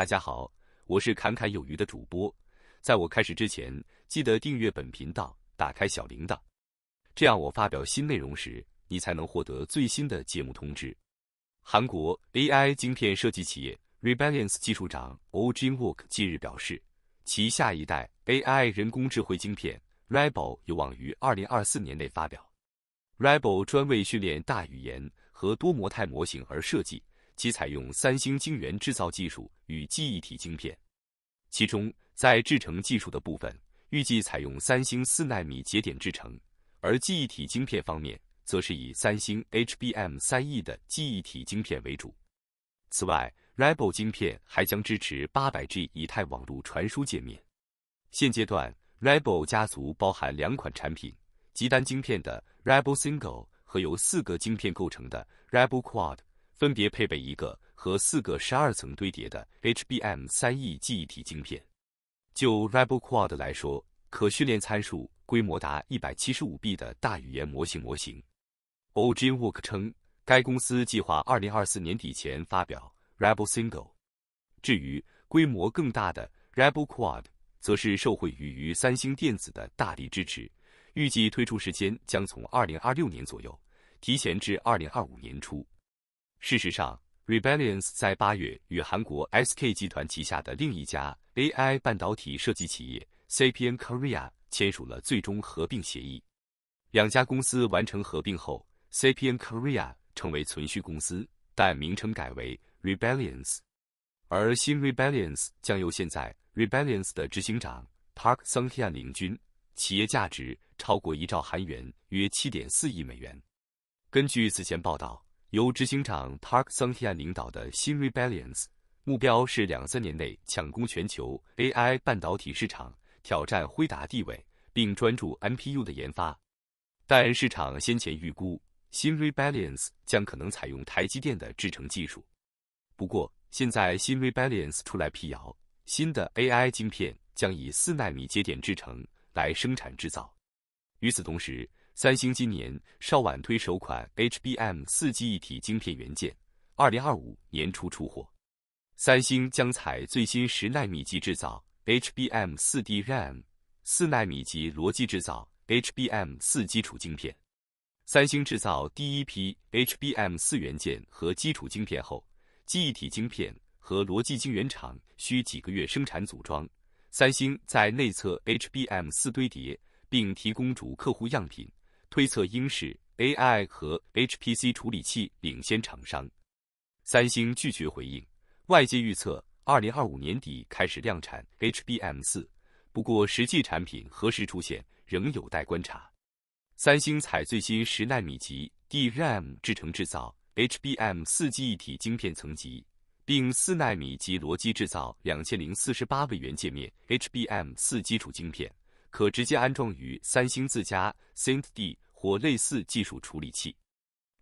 大家好，我是侃侃有余的主播。在我开始之前，记得订阅本频道，打开小铃铛，这样我发表新内容时，你才能获得最新的节目通知。韩国 AI 晶片设计企业 Rebellion's 技术长 Ojin w o k 近日表示，其下一代 AI 人工智慧晶片 Rebel 有望于二零二四年内发表。Rebel 专为训练大语言和多模态模型而设计。其采用三星晶圆制造技术与记忆体晶片，其中在制成技术的部分预计采用三星四纳米节点制成，而记忆体晶片方面则是以三星 HBM 三 E 的记忆体晶片为主。此外，Rebel 晶片还将支持八百 G 以太网络传输界面。现阶段，Rebel 家族包含两款产品，即单晶片的 Rebel Single 和由四个晶片构成的 Rebel Quad。分别配备一个和四个十二层堆叠的 HBM 三亿记忆体晶片。就 Rebel Quad 来说，可训练参数规模达一百七十五 B 的大语言模型模型。o g i n w o r k 称，该公司计划二零二四年底前发表 Rebel Single。至于规模更大的 Rebel Quad，则是受惠于三星电子的大力支持，预计推出时间将从二零二六年左右提前至二零二五年初。事实上 r e b e l l i o n s 在八月与韩国 SK 集团旗下的另一家 AI 半导体设计企业 CPN Korea 签署了最终合并协议。两家公司完成合并后，CPN Korea 成为存续公司，但名称改为 r e b e l l i o n s 而新 r e b e l l i o n s 将由现在 r e b e l l i o n s 的执行长 Park Sunhyun g 领军，企业价值超过一兆韩元，约七点四亿美元。根据此前报道。由执行长 t a r k s u n a 领导的新 r e b e l l i o n s 目标是两三年内抢攻全球 AI 半导体市场，挑战辉达地位，并专注 NPU 的研发。但市场先前预估新 r e b e l l i o n s 将可能采用台积电的制程技术。不过现在新 r e b e l l i o n s 出来辟谣，新的 AI 晶片将以四纳米节点制程来生产制造。与此同时，三星今年稍晚推首款 HBM 四 G 一体晶片元件，二零二五年初出货。三星将采最新十纳米级制造 HBM 四 DRAM，四纳米级逻辑制造 HBM 四基础晶片。三星制造第一批 HBM 四元件和基础晶片后，记忆体晶片和逻辑晶圆厂需几个月生产组装。三星在内测 HBM 四堆叠，并提供主客户样品。推测应是 AI 和 HPC 处理器领先厂商，三星拒绝回应。外界预测，二零二五年底开始量产 HBM 四，不过实际产品何时出现仍有待观察。三星采最新十纳米级 DRAM 制程制造 HBM 四 G 一体晶片层级，并四纳米级逻辑制造两千零四十八位元界面 HBM 四基础晶片。可直接安装于三星自家 Cintd 或类似技术处理器。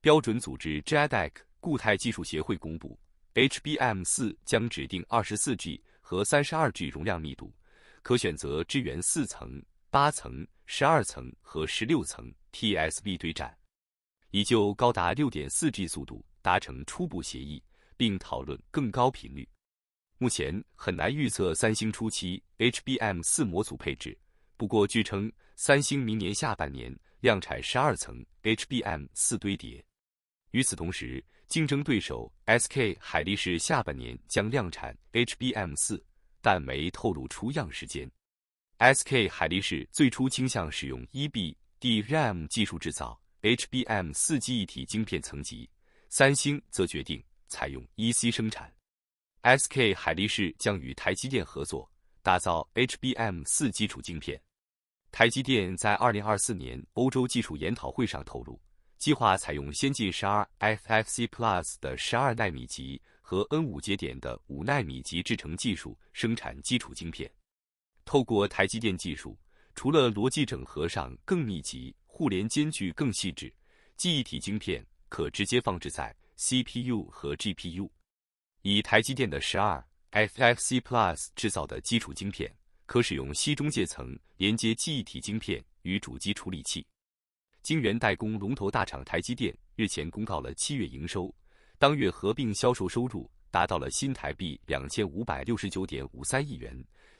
标准组织 JEDEC 固态技术协会公布，HBM4 将指定 24G 和 32G 容量密度，可选择支援四层、八层、十二层和十六层 TSV 堆栈，以就高达 6.4G 速度达成初步协议，并讨论更高频率。目前很难预测三星初期 HBM4 模组配置。不过，据称，三星明年下半年量产十二层 HBM 四堆叠。与此同时，竞争对手 SK 海力士下半年将量产 HBM 四，但没透露出样时间。SK 海力士最初倾向使用 EBDram 技术制造 HBM 四记忆体晶片层级，三星则决定采用 EC 生产。SK 海力士将与台积电合作打造 HBM 四基础晶片。台积电在二零二四年欧洲技术研讨会上透露，计划采用先进十二 FFC Plus 的十二纳米级和 N 五节点的五纳米级制程技术生产基础晶片。透过台积电技术，除了逻辑整合上更密集，互联间距更细致，记忆体晶片可直接放置在 CPU 和 GPU。以台积电的十二 FFC Plus 制造的基础晶片。可使用西中介层连接记忆体晶片与主机处理器。晶圆代工龙头大厂台积电日前公告了七月营收，当月合并销售收入达到了新台币两千五百六十九点五三亿元，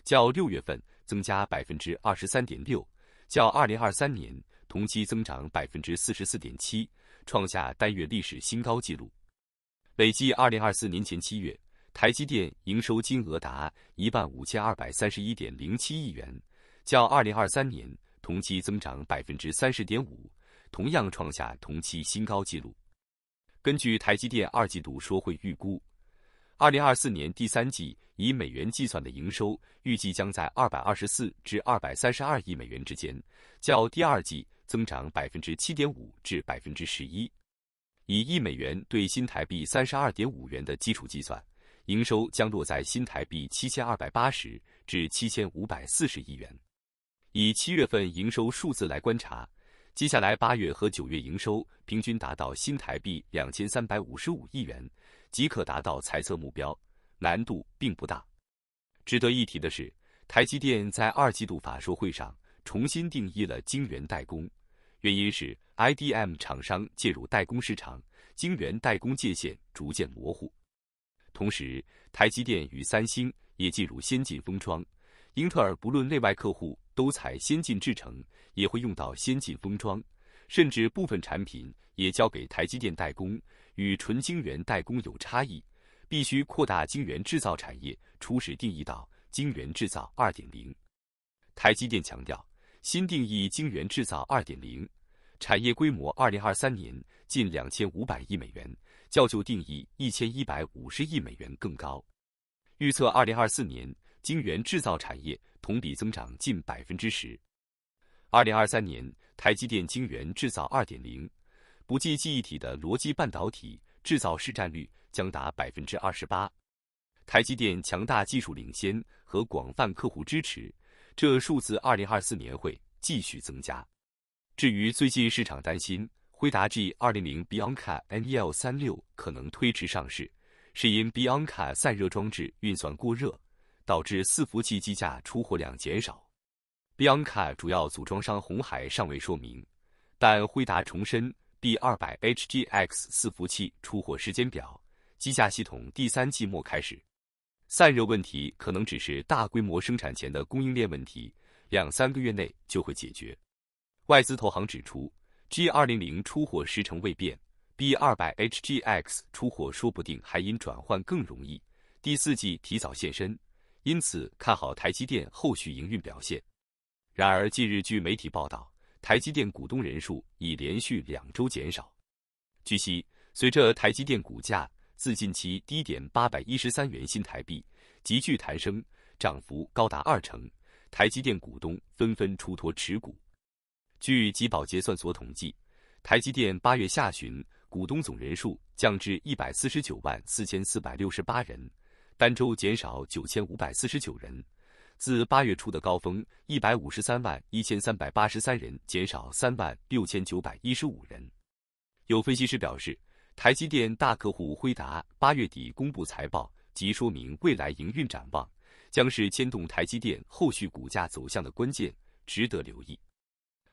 较六月份增加百分之二十三点六，较二零二三年同期增长百分之四十四点七，创下单月历史新高纪录。累计二零二四年前七月。台积电营收金额达一万五千二百三十一点零七亿元，较二零二三年同期增长百分之三十点五，同样创下同期新高纪录。根据台积电二季度说会预估，二零二四年第三季以美元计算的营收预计将在二百二十四至二百三十二亿美元之间，较第二季增长百分之七点五至百分之十一。以一美元兑新台币三十二点五元的基础计算。营收将落在新台币七千二百八十至七千五百四十亿元。以七月份营收数字来观察，接下来八月和九月营收平均达到新台币两千三百五十五亿元，即可达到财测目标，难度并不大。值得一提的是，台积电在二季度法说会上重新定义了晶圆代工，原因是 IDM 厂商介入代工市场，晶圆代工界限逐渐模糊。同时，台积电与三星也进入先进封装。英特尔不论内外客户都采先进制程，也会用到先进封装，甚至部分产品也交给台积电代工，与纯晶圆代工有差异，必须扩大晶圆制造产业初始定义到晶圆制造2.0。台积电强调，新定义晶圆制造2.0产业规模，2023年。近两千五百亿美元，较旧定义一千一百五十亿美元更高。预测二零二四年晶圆制造产业同比增长近百分之十。二零二三年台积电晶圆制造二点零，不计记忆体的逻辑半导体制造市占率将达百分之二十八。台积电强大技术领先和广泛客户支持，这数字二零二四年会继续增加。至于最近市场担心。辉达 G 二零零 b i a n c a NEL 三六可能推迟上市，是因 b i a n c a 散热装置运算过热，导致伺服器机架出货量减少。b i a n c a 主要组装商红海尚未说明，但辉达重申 B 二百 HGX 伺服器出货时间表，机架系统第三季末开始。散热问题可能只是大规模生产前的供应链问题，两三个月内就会解决。外资投行指出。G 二零零出货时程未变，B 二百 HGX 出货说不定还因转换更容易，第四季提早现身，因此看好台积电后续营运表现。然而，近日据媒体报道，台积电股东人数已连续两周减少。据悉，随着台积电股价自近期低点八百一十三元新台币急剧弹升，涨幅高达二成，台积电股东纷纷出脱持股。据吉宝结算所统计，台积电八月下旬股东总人数降至一百四十九万四千四百六十八人，单周减少九千五百四十九人。自八月初的高峰一百五十三万一千三百八十三人，减少三万六千九百一十五人。有分析师表示，台积电大客户辉达八月底公布财报及说明未来营运展望，将是牵动台积电后续股价走向的关键，值得留意。